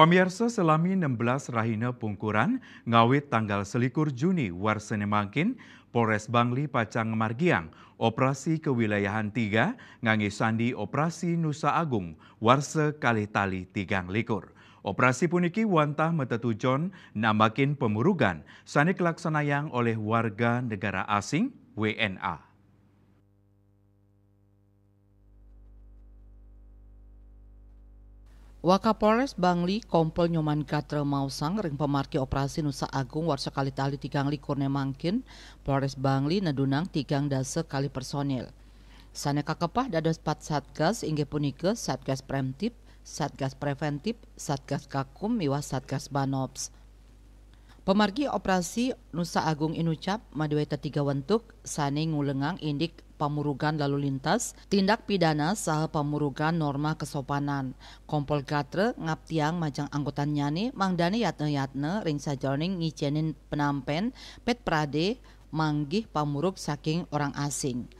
Pemirsa selami 16 rahina pungkuran ngawit tanggal selikur Juni warsene Polres Bangli Pacang Margiang operasi kewilayahan 3 ngangi sandi operasi Nusa Agung warse kali tali tigang likur. Operasi puniki wantah metetujon namakin pemurugan sani yang oleh warga negara asing WNA. Wakapolres Bangli Kompol Nyoman Gatra Mausang ring pemarki operasi Nusa Agung warsa kali tali tigang likurne mangkin Polres Bangli nedunang tigang dasa kali personil. Sana kakepah dados pat satgas inggih punika satgas preemptif, satgas preventif, satgas kakum miwas satgas banops. Pemargi operasi Nusa Agung Inucap Madueta tiga wentuk sane ngulengang indik pamurugan lalu lintas tindak pidana saha pamurugan norma kesopanan kompol gatre ngaptiang majang angkutan nyani mangdani yatne yatne ringsa joning ngijenin penampen pet prade manggih pamuruk saking orang asing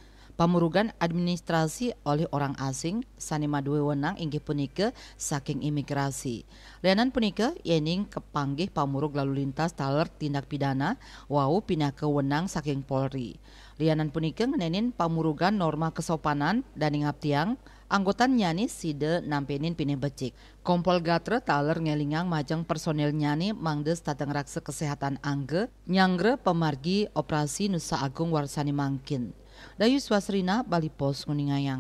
Pamurugan administrasi oleh orang asing sanima duwe wenang inggih punika saking imigrasi. Lianan punika yening kepanggih pamurug lalu lintas taler tindak pidana wau pindah ke wenang saking Polri. Lianan punika ngenenin pamurugan norma kesopanan dan ingap tiang anggota nyani sida nampenin pine becik. Kompol gatre taler ngelingang majeng personil nyani mangdes tateng raksa kesehatan angge, nyangre pemargi operasi Nusa Agung Warsani Mangkin. Dayu Swasrina Bali Pos Kuningayang